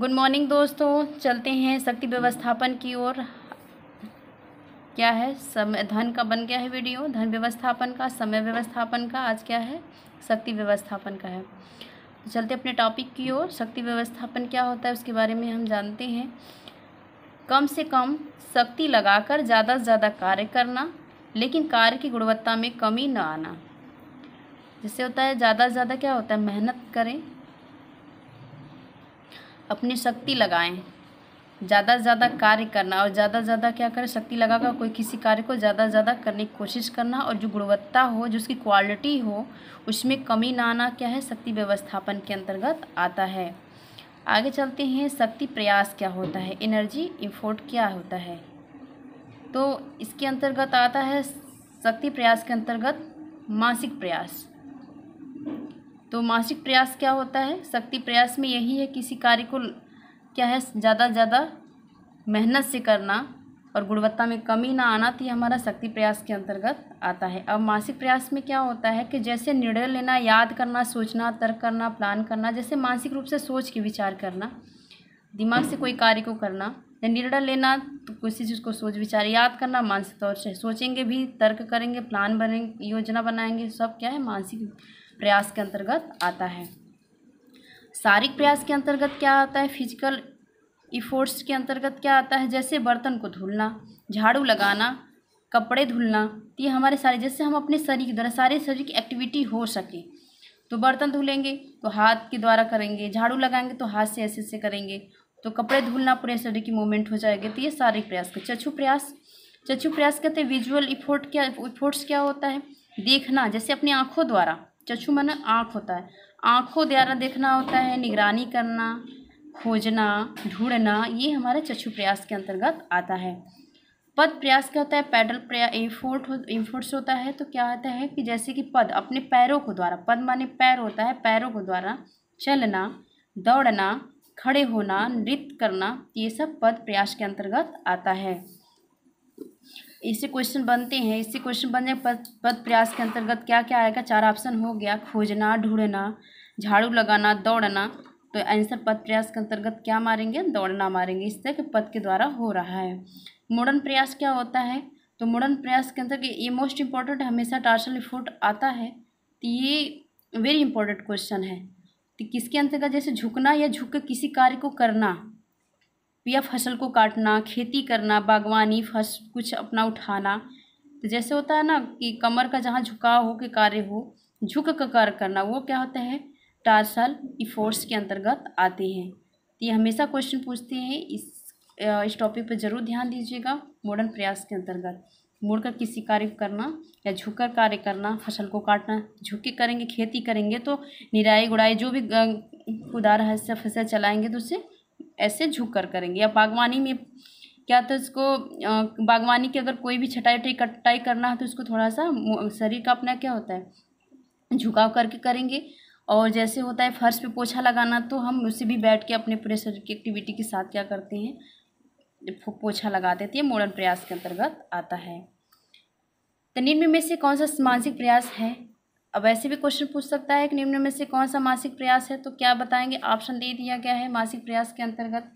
good morning दोस्तों चलते हैं शक्ति व्यवस्थापन की ओर क्या है समय धन का बन गया है वीडियो धन व्यवस्थापन का समय व्यवस्थापन का आज क्या है शक्ति व्यवस्थापन का है तो चलते अपने टॉपिक की ओर शक्ति व्यवस्थापन क्या होता है उसके बारे में हम जानते हैं कम से कम शक्ति लगाकर ज़्यादा से ज़्यादा कार्य करना लेकिन कार्य की गुणवत्ता में कमी न आना जिससे होता है ज़्यादा से ज़्यादा क्या होता है मेहनत करें अपनी शक्ति लगाएं ज़्यादा से ज़्यादा कार्य करना और ज़्यादा से ज़्यादा क्या करें शक्ति लगाकर कोई किसी कार्य को ज़्यादा से ज़्यादा करने की कोशिश करना और जो गुणवत्ता हो जो उसकी क्वालिटी हो उसमें कमी ना आना क्या है शक्ति व्यवस्थापन के अंतर्गत आता है आगे चलते हैं शक्ति प्रयास क्या होता है एनर्जी इम्फोर्ट क्या होता है तो इसके अंतर्गत आता है शक्ति प्रयास के अंतर्गत मानसिक प्रयास तो मासिक प्रयास क्या होता है शक्ति प्रयास में यही है किसी कार्य को क्या है ज़्यादा ज़्यादा मेहनत से करना और गुणवत्ता में कमी ना आना तो ये हमारा शक्ति प्रयास के अंतर्गत आता है अब मानसिक प्रयास में क्या होता है कि जैसे निर्णय लेना याद करना सोचना तर्क करना प्लान करना जैसे मानसिक रूप से सोच के विचार करना दिमाग से कोई कार्य को करना या निर्णय लेना तो किसी चीज़ को सोच विचार याद करना मानसिक तौर से सोचेंगे भी तर्क करेंगे प्लान बनेंगे योजना बनाएंगे सब क्या है मानसिक प्रयास के अंतर्गत आता है शारीरिक प्रयास के अंतर्गत क्या आता है फिजिकल इफोर्ट्स के अंतर्गत क्या आता है जैसे बर्तन को धुलना झाड़ू लगाना कपड़े धुलना तो ये हमारे सारे जैसे हम अपने शरीर के द्वारा सारे शरीर की एक्टिविटी हो सके तो बर्तन धुलेंगे तो हाथ के द्वारा करेंगे झाड़ू लगाएंगे तो हाथ से ऐसे ऐसे करेंगे तो कपड़े धुलना पूरे शरीर की मूवमेंट हो जाएगी तो ये शारीरिक प्रयास का चछु प्रयास चछु प्रयास कहते हैं विजुअल इफोर्ट क्या इफोर्ट्स क्या होता है देखना जैसे अपनी आँखों द्वारा चक्षु माना आँख होता है आँखों द्वारा देखना होता है निगरानी करना खोजना ढूंढना ये हमारे चक्षु प्रयास के अंतर्गत आता है पद प्रयास क्या होता है पैडल प्रया एफोर्ट इम्फोर्ट्स होता है तो क्या होता है कि जैसे कि पद अपने पैरों को द्वारा पद माने पैर होता है पैरों को द्वारा चलना दौड़ना खड़े होना नृत्य करना ये सब पद प्रयास के अंतर्गत आता है इससे क्वेश्चन बनते हैं इससे क्वेश्चन बनने पद पद प्रयास के अंतर्गत क्या क्या आएगा चार ऑप्शन हो गया खोजना ढूंढना झाड़ू लगाना दौड़ना तो आंसर पद प्रयास के अंतर्गत क्या मारेंगे दौड़ना मारेंगे इससे के पद के द्वारा हो रहा है मुड़न प्रयास क्या होता है तो मुड़न प्रयास के अंतर्गत ये मोस्ट इम्पॉर्टेंट हमेशा टार्सल फुट आता है तो ये वेरी इंपॉर्टेंट क्वेश्चन है तो किसके अंतर्गत जैसे झुकना या झुक किसी कार्य को करना या फसल को काटना खेती करना बागवानी फस कुछ अपना उठाना तो जैसे होता है ना कि कमर का जहाँ झुकाव हो के कार्य हो झुक का कार्य करना वो क्या होता है टार्सल इफोर्स के अंतर्गत आते हैं तो ये हमेशा क्वेश्चन पूछते हैं इस इस टॉपिक पर जरूर ध्यान दीजिएगा मॉडर्न प्रयास के अंतर्गत मुड़कर किसी कार्य करना या झुककर कार्य करना फसल को काटना झुक के करेंगे खेती करेंगे तो निराई गुड़ाई जो भी कुदार है फसल चलाएंगे तो उसे ऐसे झुक कर करेंगे या बागवानी में क्या तो इसको बागवानी की अगर कोई भी छटाई उटाई कटाई करना है तो इसको थोड़ा सा शरीर का अपना क्या होता है झुकाव करके करेंगे और जैसे होता है फर्श पे पोछा लगाना तो हम उसे भी बैठ के अपने पूरे शरीर की एक्टिविटी के साथ क्या करते हैं पोछा लगा देते हैं मॉडर्न प्रयास के अंतर्गत आता है तनिर्म में से कौन सा मानसिक प्रयास है अब ऐसे भी क्वेश्चन पूछ सकता है कि निम्न में से कौन सा मासिक प्रयास है तो क्या बताएंगे ऑप्शन दे दिया गया है मासिक प्रयास के अंतर्गत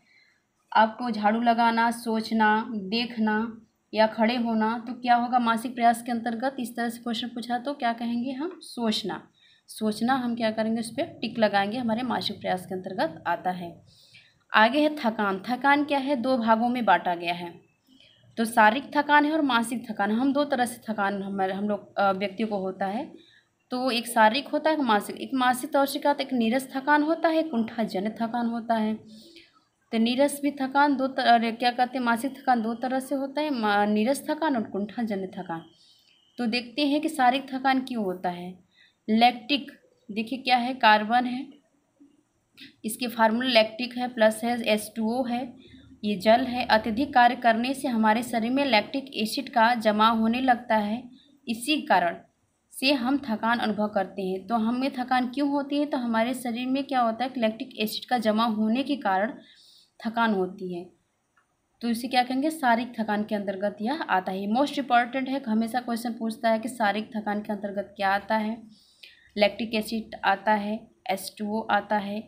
आपको झाड़ू लगाना सोचना देखना या खड़े होना तो क्या होगा मासिक प्रयास के अंतर्गत इस तरह से क्वेश्चन पूछा तो क्या कहेंगे हम सोचना सोचना हम क्या करेंगे उस पर टिक लगाएंगे हमारे मासिक प्रयास के अंतर्गत आता है आगे है थकान थकान क्या है दो भागों में बांटा गया है तो शारीरिक थकान है और मानसिक थकान हम दो तरह से थकान हमारे हम लोग व्यक्ति को होता है तो वो एक शारीरिक होता है मासिक एक मासिक तौर से कहा तो एक नीरस थकान होता है जन थकान होता है तो नीरस भी थकान दो तर, क्या कहते हैं मासिक थकान दो तरह से होता है नीरस थकान और कुंठाजनित थकान तो देखते हैं कि शारीरिक थकान क्यों होता है लैक्टिक देखिए क्या है कार्बन है इसके फार्मूला लैक्टिक है प्लस है एस टू ओ है ये जल है अत्यधिक कार्य करने से हमारे शरीर में लैक्टिक एसिड का जमा होने लगता है इसी कारण से हम थकान अनुभव करते हैं तो हमें थकान क्यों होती है तो हमारे शरीर में क्या होता है लैक्टिक एसिड का जमा होने के कारण थकान होती है तो इसे क्या कहेंगे शारीरिक थकान के अंतर्गत यह आता है मोस्ट इंपॉर्टेंट है हमेशा क्वेश्चन पूछता है कि शारीरिक थकान के अंतर्गत क्या आता है लैक्टिक एसिड आता है एस टू ओ आता है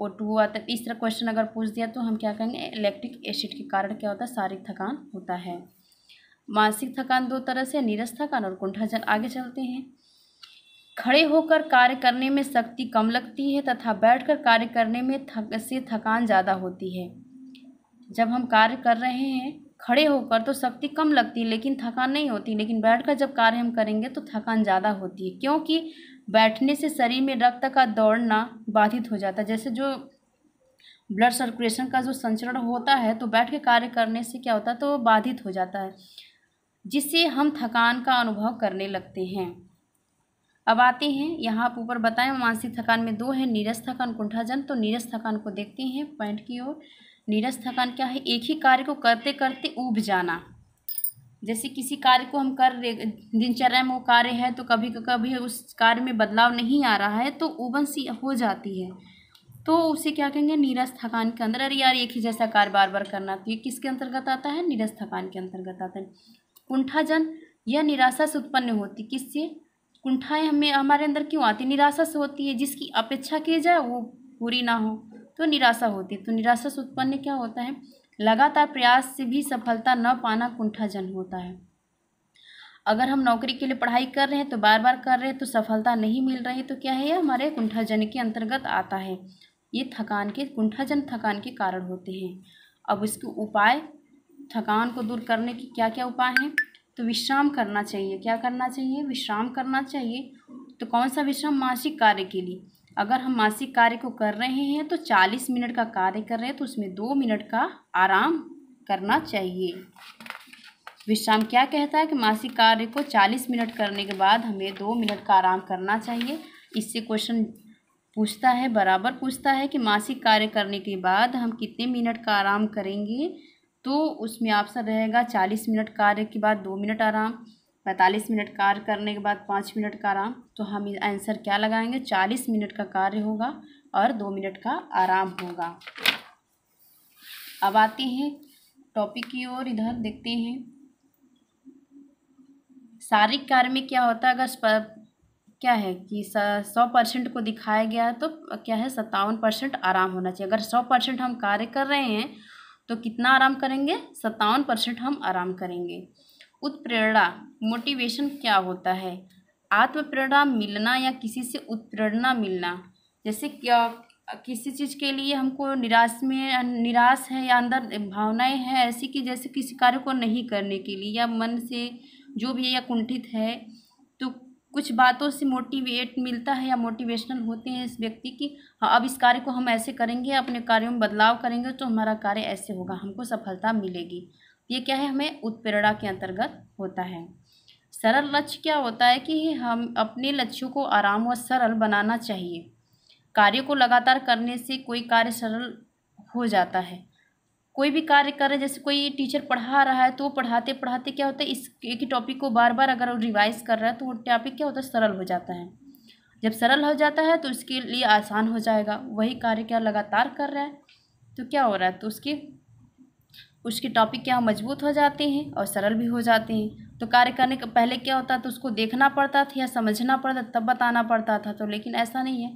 ओ टू ओ आता है तो इस तरह क्वेश्चन अगर पूछ दिया तो हम क्या कहेंगे लैक्टिक एसिड के कारण क्या होता है शारीरिक थकान होता है मानसिक थकान दो तरह से नीरस थकान और कुंठाजन आगे चलते हैं खड़े होकर कार्य करने में शक्ति कम लगती है तथा बैठकर कार्य करने में थक से थकान ज़्यादा होती है जब हम कार्य कर रहे हैं खड़े होकर तो शक्ति कम लगती है लेकिन थकान नहीं होती लेकिन बैठकर जब कार्य हम करेंगे तो थकान ज़्यादा होती है क्योंकि बैठने से शरीर में रक्त का दौड़ना बाधित हो जाता है जैसे जो ब्लड सर्कुलेशन का जो संचरण होता है तो बैठ के कार्य करने से क्या होता है तो बाधित हो जाता है जिससे हम थकान का अनुभव करने लगते हैं अब आते हैं यहाँ आप ऊपर बताएं मानसिक थकान में दो है नीरस थकान कुंठाजन तो नीरस थकान को देखते हैं पॉइंट की ओर नीरस थकान क्या है एक ही कार्य को करते करते ऊब जाना जैसे किसी कार्य को हम कर रहे दिनचर्या में वो कार्य है तो कभी कभी उस कार्य में बदलाव नहीं आ रहा है तो ऊबन सी हो जाती है तो उसे क्या कहेंगे नीरस थकान के अंदर अरे यार एक ही जैसा कार्य बार बार करना तो ये किसके अंतर्गत आता है नीरस थकान के अंतर्गत आता है कुंठाजन यह निराशा से उत्पन्न होती किससे कुंठाएं हमें हमारे अंदर क्यों आती निराशा से होती है जिसकी अपेक्षा की जाए वो पूरी ना हो तो निराशा होती है तो निराशा से उत्पन्न क्या होता है लगातार प्रयास से भी सफलता न पाना कुंठाजन होता है अगर हम नौकरी के लिए पढ़ाई कर रहे हैं तो बार बार कर रहे हैं तो सफलता नहीं मिल रही तो क्या है ये हमारे कुंठाजन के अंतर्गत आता है ये थकान के कुंठाजन थकान के कारण होते हैं अब इसके उपाय थकान को दूर करने के क्या क्या उपाय हैं तो विश्राम करना चाहिए क्या करना चाहिए विश्राम करना चाहिए तो कौन सा विश्राम मासिक कार्य के लिए अगर हम मासिक कार्य को कर रहे हैं तो चालीस मिनट का कार्य कर रहे हैं तो उसमें दो मिनट का आराम करना चाहिए विश्राम क्या कहता है कि मासिक कार्य को चालीस मिनट करने के बाद हमें दो मिनट का आराम करना चाहिए इससे क्वेश्चन पूछता है बराबर पूछता है कि मासिक कार्य करने के बाद हम कितने मिनट का आराम करेंगे तो उसमें आपसा रहेगा चालीस मिनट कार्य के बाद दो मिनट आराम पैंतालीस मिनट कार्य करने के बाद पाँच मिनट का आराम तो हम आंसर क्या लगाएंगे चालीस मिनट का कार्य होगा और दो मिनट का आराम होगा अब आते हैं टॉपिक की ओर इधर देखते हैं शारीरिक कार्य में क्या होता है अगर क्या है कि सौ परसेंट को दिखाया गया है तो क्या है सत्तावन परसेंट आराम होना चाहिए अगर सौ परसेंट हम कार्य कर रहे हैं तो कितना आराम करेंगे सत्तावन परसेंट हम आराम करेंगे उत्प्रेरणा मोटिवेशन क्या होता है आत्म प्रेरणा मिलना या किसी से उत्प्रेरणा मिलना जैसे क्या किसी चीज़ के लिए हमको निराश में निराश है या अंदर भावनाएं हैं ऐसी कि जैसे किसी कार्य को नहीं करने के लिए या मन से जो भी या कुंठित है कुछ बातों से मोटिवेट मिलता है या मोटिवेशनल होते हैं इस व्यक्ति की हाँ अब इस कार्य को हम ऐसे करेंगे अपने कार्यों में बदलाव करेंगे तो हमारा कार्य ऐसे होगा हमको सफलता मिलेगी ये क्या है हमें उत्प्रेरणा के अंतर्गत होता है सरल लक्ष्य क्या होता है कि हम अपने लक्ष्यों को आराम व सरल बनाना चाहिए कार्य को लगातार करने से कोई कार्य सरल हो जाता है कोई भी कार्य कर रहे हैं जैसे कोई टीचर पढ़ा रहा है तो वो पढ़ाते पढ़ाते क्या होता है इस एक ही टॉपिक को बार बार अगर वो रिवाइज कर रहा है तो वो टॉपिक क्या होता है सरल हो जाता है जब सरल हो जाता है तो उसके लिए आसान हो जाएगा वही कार्य क्या लगातार कर रहा है तो क्या हो रहा है तो उसके उसके टॉपिक क्या मजबूत हो जाते हैं और सरल भी हो जाते हैं तो कार्य करने का पहले क्या होता तो उसको देखना पड़ता था या समझना पड़ता तब बताना पड़ता था तो लेकिन ऐसा नहीं है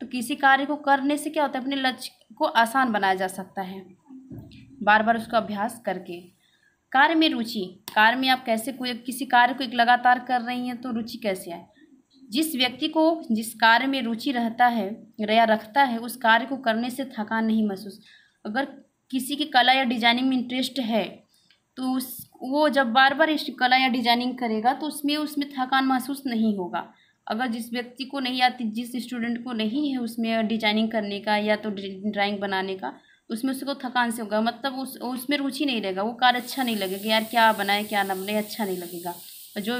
तो किसी कार्य को करने से क्या होता है अपने लक्ष्य को आसान बनाया जा सकता है बार बार उसका अभ्यास करके कार्य में रुचि कार्य में आप कैसे कोई किसी कार्य को एक लगातार कर रही हैं तो रुचि कैसे आए जिस व्यक्ति को जिस कार्य में रुचि रहता है या रखता है उस कार्य को करने से थकान नहीं महसूस अगर किसी की कला या डिजाइनिंग में इंटरेस्ट है तो उस वो जब बार बार इस कला या डिजाइनिंग करेगा तो उसमें उसमें थकान महसूस नहीं होगा अगर जिस व्यक्ति को नहीं आती जिस स्टूडेंट को नहीं है उसमें डिजाइनिंग करने का या तो ड्राइंग बनाने का उसमें उसको थकान से होगा मतलब उस उसमें रुचि नहीं रहेगा वो कार्य अच्छा नहीं लगेगा यार क्या बनाए क्या ना बनाए अच्छा नहीं लगेगा और जो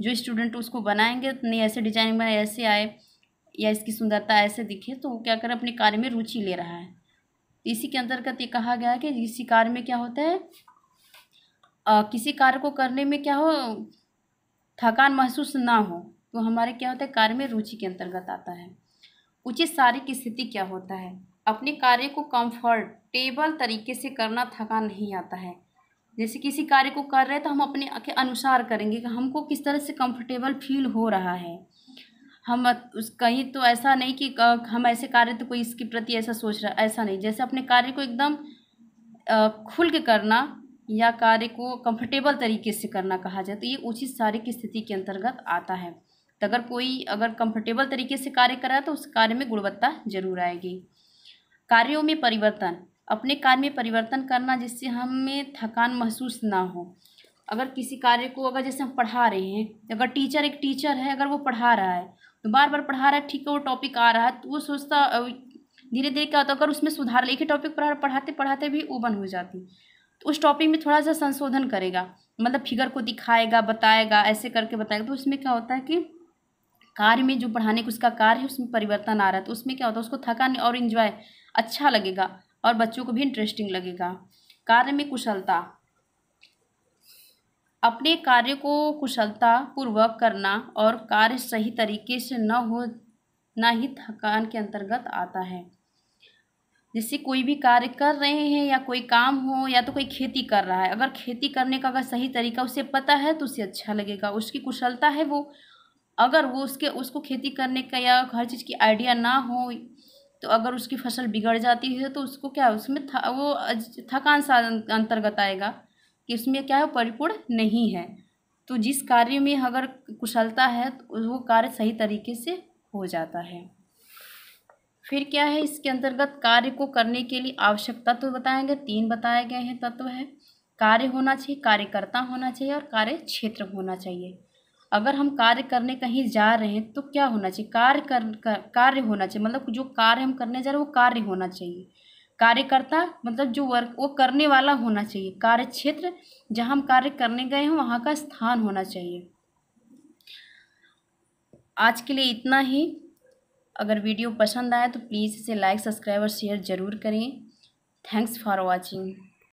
जो स्टूडेंट उसको बनाएंगे तो नहीं ऐसे डिजाइन बनाए ऐसे आए या इसकी सुंदरता ऐसे दिखे तो वो क्या करे अपने कार्य में रुचि ले रहा है इसी के अंतर्गत ये कहा गया है कि इसी कार्य में क्या होता है आ, किसी कार्य को करने में क्या हो थकान महसूस ना हो तो हमारे क्या होता है कार्य में रुचि के अंतर्गत आता है उचित शारीरिक स्थिति क्या होता है अपने कार्य को कंफर्टेबल तरीके से करना थका नहीं आता है जैसे किसी कार्य को कर रहे हैं तो हम अपने के अनुसार करेंगे कि हमको किस तरह से कंफर्टेबल फील हो रहा है हम उस कहीं तो ऐसा नहीं कि हम ऐसे कार्य तो कोई इसके प्रति ऐसा सोच रहा ऐसा नहीं जैसे अपने कार्य को एकदम खुल के करना या कार्य को कंफर्टेबल तरीके से करना कहा जाए तो ये उचित शारीरिक स्थिति के अंतर्गत आता है तो अगर कोई अगर कंफर्टेबल तरीके से कार्य करा तो उस कार्य में गुणवत्ता जरूर आएगी कार्यों में परिवर्तन अपने कार्य में परिवर्तन करना जिससे हमें थकान महसूस ना हो अगर किसी कार्य को अगर जैसे हम पढ़ा रहे हैं अगर टीचर एक टीचर है अगर वो पढ़ा रहा है तो बार बार पढ़ा रहा है ठीक है वो टॉपिक आ रहा है तो वो सोचता धीरे धीरे क्या होता है अगर उसमें सुधार एक ही टॉपिक पढ़ाते पढ़ाते भी ओबन हो जाती तो उस टॉपिक में थोड़ा सा संशोधन करेगा मतलब फिगर को दिखाएगा बताएगा ऐसे करके बताएगा तो उसमें क्या होता है कि कार्य में जो पढ़ाने का उसका कार्य है उसमें परिवर्तन आ रहा है तो उसमें क्या होता है उसको थकान और इन्जॉय अच्छा लगेगा और बच्चों को भी इंटरेस्टिंग लगेगा कार्य में कुशलता अपने कार्य को कुशलता पूर्वक करना और कार्य सही तरीके से न हो ना ही थकान के अंतर्गत आता है जैसे कोई भी कार्य कर रहे हैं या कोई काम हो या तो कोई खेती कर रहा है अगर खेती करने का अगर सही तरीका उसे पता है तो उसे अच्छा लगेगा उसकी कुशलता है वो अगर वो उसके उसको खेती करने का या हर चीज़ की आइडिया ना हो तो अगर उसकी फसल बिगड़ जाती है तो उसको क्या उसमें था, वो थकान सा अंतर्गत आएगा कि उसमें क्या है परिपूर्ण नहीं है तो जिस कार्य में अगर कुशलता है तो वो कार्य सही तरीके से हो जाता है फिर क्या है इसके अंतर्गत कार्य को करने के लिए आवश्यक तत्व तो बताएंगे तीन बताए गए हैं तत्व तो है कार्य होना चाहिए कार्यकर्ता होना चाहिए और कार्य क्षेत्र होना चाहिए अगर हम कार्य करने कहीं जा रहे हैं तो क्या होना चाहिए कार्य कर, कर कार्य होना चाहिए मतलब जो कार्य हम करने जा रहे हैं वो कार्य होना चाहिए कार्यकर्ता मतलब जो वर्क वो करने वाला होना चाहिए कार्य क्षेत्र जहाँ हम कार्य करने गए हैं वहाँ का स्थान होना चाहिए आज के लिए इतना ही अगर वीडियो पसंद आए तो प्लीज़ इसे लाइक सब्सक्राइब और शेयर ज़रूर करें थैंक्स फॉर वॉचिंग